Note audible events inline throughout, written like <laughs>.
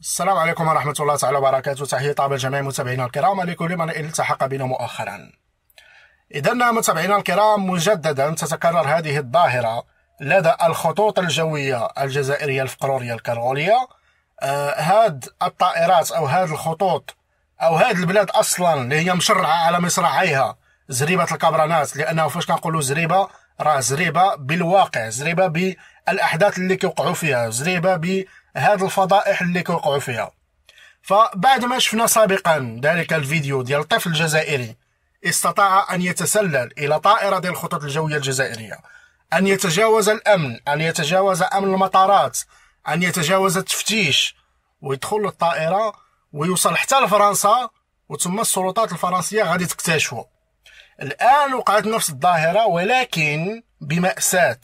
السلام عليكم ورحمة الله تعالى وبركاته تحية طابة الجميع متابعينا الكرام لكل من التحق بنا مؤخرا إذا متابعينا الكرام مجددا تتكرر هذه الظاهرة لدى الخطوط الجوية الجزائرية الفقرورية الكرغولية آه هاد الطائرات أو هاد الخطوط أو هاد البلاد أصلا اللي هي مشرعة على مصراعيها زريبة الكبرانات لأنه فاش كنقولوا زريبة راه زريبة بالواقع زريبة بالأحداث اللي كيوقعوا فيها زريبة هاد الفضائح اللي كيوقعوا فيها فبعد ما شفنا سابقا ذلك الفيديو ديال طفل جزائري استطاع أن يتسلل إلى طائرة ديال الخطوط الجوية الجزائرية أن يتجاوز الأمن أن يتجاوز أمن المطارات أن يتجاوز التفتيش ويدخل للطائرة ويوصل حتى لفرنسا وثم السلطات الفرنسية غادي تكتشفه الآن وقعت نفس الظاهرة ولكن بمأساة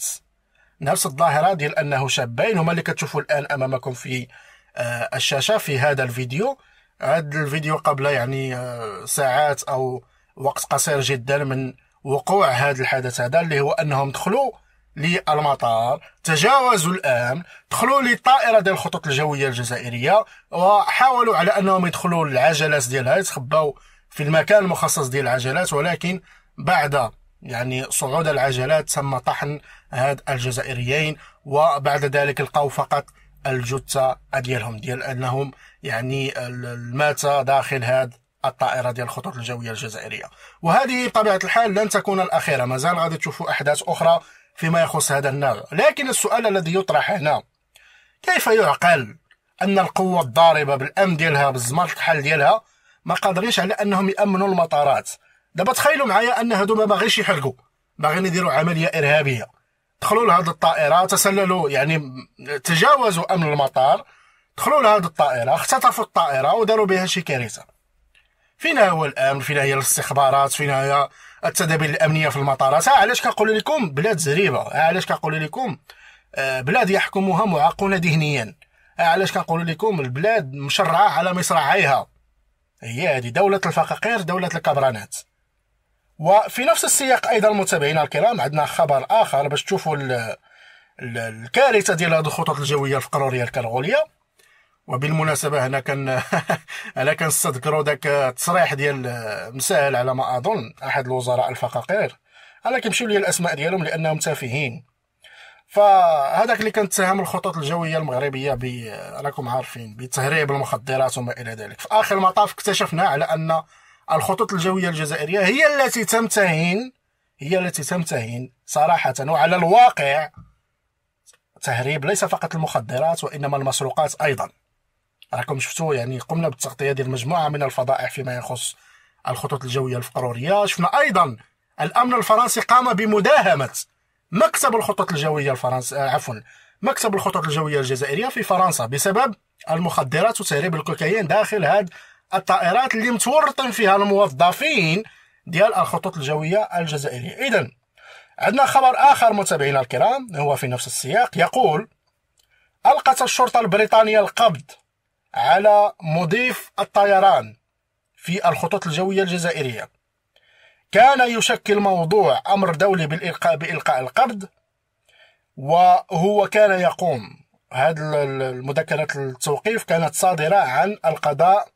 نفس الظاهرة ديال أنه شابين هما اللي كتشوفوا الآن أمامكم في آه، الشاشة في هذا الفيديو هذا الفيديو قبل يعني آه، ساعات أو وقت قصير جدا من وقوع هذا الحدث هذا اللي هو أنهم دخلوا للمطار تجاوزوا الآن دخلوا للطائرة ديال الخطوط الجوية الجزائرية وحاولوا على أنهم يدخلوا العجلات ديالها يتخباو في المكان المخصص ديال العجلات ولكن بعد يعني صعود العجلات تم طحن هاد الجزائريين وبعد ذلك لقاو فقط الجثه ديالهم ديال انهم يعني مات داخل هاد الطائره ديال الخطوط الجويه الجزائريه وهذه بطبيعه الحال لن تكون الاخيره مازال غادي تشوفوا احداث اخرى فيما يخص هذا النوع لكن السؤال الذي يطرح هنا كيف يعقل ان القوه الضاربه بالامن ديالها بالزمرط الحال ديالها ما قادرينش على انهم يامنوا المطارات دابا تخيلوا معايا ان هادو ما باغيش يحرقوا باغيين يديروا عمليه ارهابيه دخلوا لهاد الطائره تسللوا يعني تجاوزوا امن المطار دخلوا لهاد الطائره اختطفوا الطائره وداروا بها شي كارثه فينا هو الامن فينا هي الاستخبارات فينا هي التدابير الامنيه في المطارات علاش كنقول لكم بلاد زريبه علاش كنقول لكم آه، بلاد يحكمها معاقون ذهنيا علاش كنقول لكم البلاد مشرعه على مصراعيها هي هذه دوله الفقاقير دوله الكبرانات وفي نفس السياق ايضا متابعينا الكرام عندنا خبر اخر باش تشوفوا الكارثه ديال هذه الخطوط الجويه الفقروريه الكرغوليه وبالمناسبه هنا كان انا <laughs> كنستذكروا ذاك التصريح آه، ديال آه، مسهل على ما اظن احد الوزراء الفقاقير انا كنمشيو ليا الاسماء ديالهم لانهم تافهين فهذاك اللي كان تساهم الخطوط الجويه المغربيه ب آه، راكم عارفين بتهريب المخدرات وما الى ذلك في اخر المطاف اكتشفنا على ان الخطوط الجوية الجزائرية هي التي تمتهن هي التي تمتهن صراحة وعلى الواقع تهريب ليس فقط المخدرات وإنما المسروقات أيضا راكم شفتوا يعني قمنا بالتغطية ديال مجموعة من الفضائح فيما يخص الخطوط الجوية الفقرورية شفنا أيضا الأمن الفرنسي قام بمداهمة مكتب الخطوط الجوية الفرنسي آه، عفوا مكتب الخطوط الجوية الجزائرية في فرنسا بسبب المخدرات وتهريب الكوكايين داخل هذا الطائرات اللي متورطين فيها الموظفين ديال الخطوط الجويه الجزائريه اذا عندنا خبر اخر متابعينا الكرام هو في نفس السياق يقول القت الشرطه البريطانيه القبض على مضيف الطيران في الخطوط الجويه الجزائريه كان يشكل موضوع امر دولي بالالقاء بالقاء القبض وهو كان يقوم هذه المذكرات التوقيف كانت صادره عن القضاء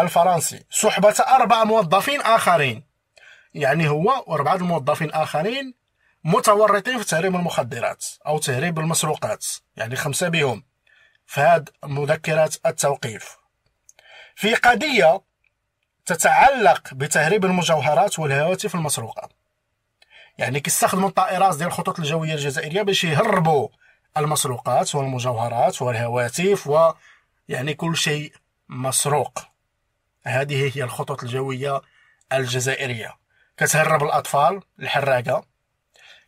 الفرنسي صحبة أربع موظفين آخرين يعني هو وأربعة الموظفين آخرين متورطين في تهريب المخدرات أو تهريب المسروقات يعني خمسة بهم في هذه مذكرات التوقيف في قضية تتعلق بتهريب المجوهرات والهواتف المسروقة يعني كيستخدموا الطائرات ديال الخطوط الجوية الجزائرية باش يهربوا المسروقات والمجوهرات والهواتف و يعني كل شيء مسروق هذه هي الخطوط الجوية الجزائرية كتهرب الأطفال الحراقة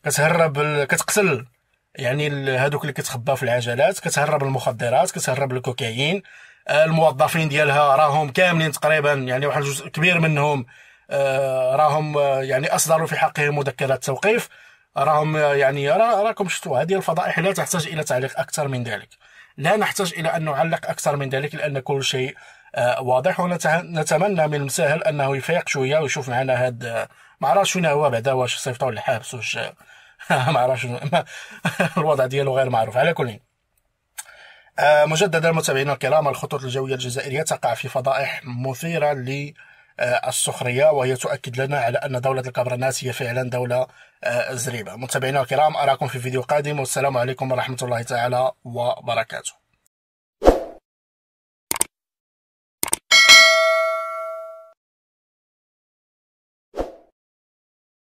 كتهرب كتقتل يعني هادوك اللي كتخبى في العجلات كتهرب المخدرات كتهرب الكوكايين آه، الموظفين ديالها راهم كاملين تقريبا يعني واحد الجزء كبير منهم آه، راهم آه، يعني اصدروا في حقهم مذكرات توقيف راهم يعني را راكم شفتوا هذه الفضائح لا تحتاج الى تعليق اكثر من ذلك لا نحتاج الى ان نعلق اكثر من ذلك لان كل شيء آه، واضح ونتمنى من المساهل انه يفيق شويه ويشوف معنا هاد آه، ما عرفش شنو هو بعدا واش صيفطوا للحبس واش آه، <laughs> ما عرفش <laughs> الوضع ديالو غير معروف على كل مجددا متابعينا الكرام الخطوط الجويه الجزائريه تقع في فضائح مثيره للسخريه وهي تؤكد لنا على ان دوله الكبرنات هي فعلا دوله زريبه متابعينا الكرام اراكم في فيديو قادم والسلام عليكم ورحمه الله تعالى وبركاته